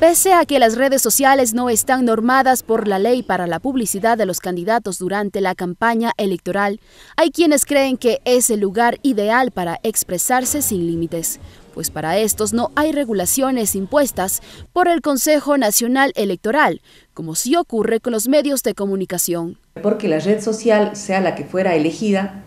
Pese a que las redes sociales no están normadas por la ley para la publicidad de los candidatos durante la campaña electoral, hay quienes creen que es el lugar ideal para expresarse sin límites, pues para estos no hay regulaciones impuestas por el Consejo Nacional Electoral, como sí ocurre con los medios de comunicación. Porque la red social, sea la que fuera elegida,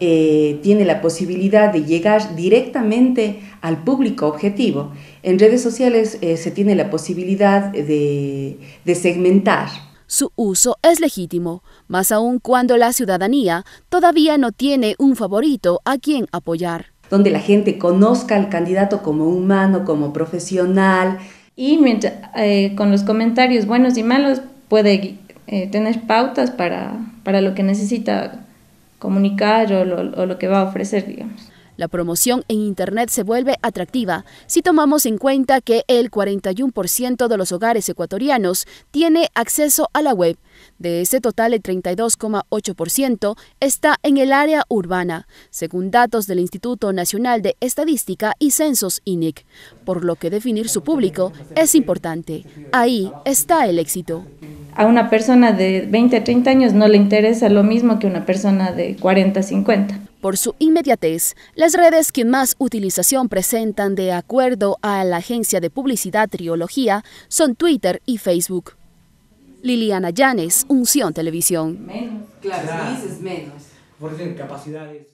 eh, tiene la posibilidad de llegar directamente al público objetivo. En redes sociales eh, se tiene la posibilidad de, segmentar. Su uso es legítimo, más aún cuando la ciudadanía todavía no tiene un favorito a quien apoyar. Donde la gente conozca al candidato como humano, como profesional. Y mientras, eh, con los comentarios buenos y malos puede tener pautas para, para lo que necesita comunicar o lo, que va a ofrecer, digamos. La promoción en Internet se vuelve atractiva si tomamos en cuenta que el 41% de los hogares ecuatorianos tiene acceso a la web. De ese total, el 32,8% está en el área urbana, según datos del Instituto Nacional de Estadística y Censos INEC, por lo que definir su público es importante. Ahí está el éxito a una persona de 20 a 30 años no le interesa lo mismo que una persona de 40 a 50. Por su inmediatez, las redes que más utilización presentan de acuerdo a la agencia de publicidad Triología son Twitter y Facebook. Liliana Llanes, Unción Televisión. Menos, claro, dices menos. Por capacidades.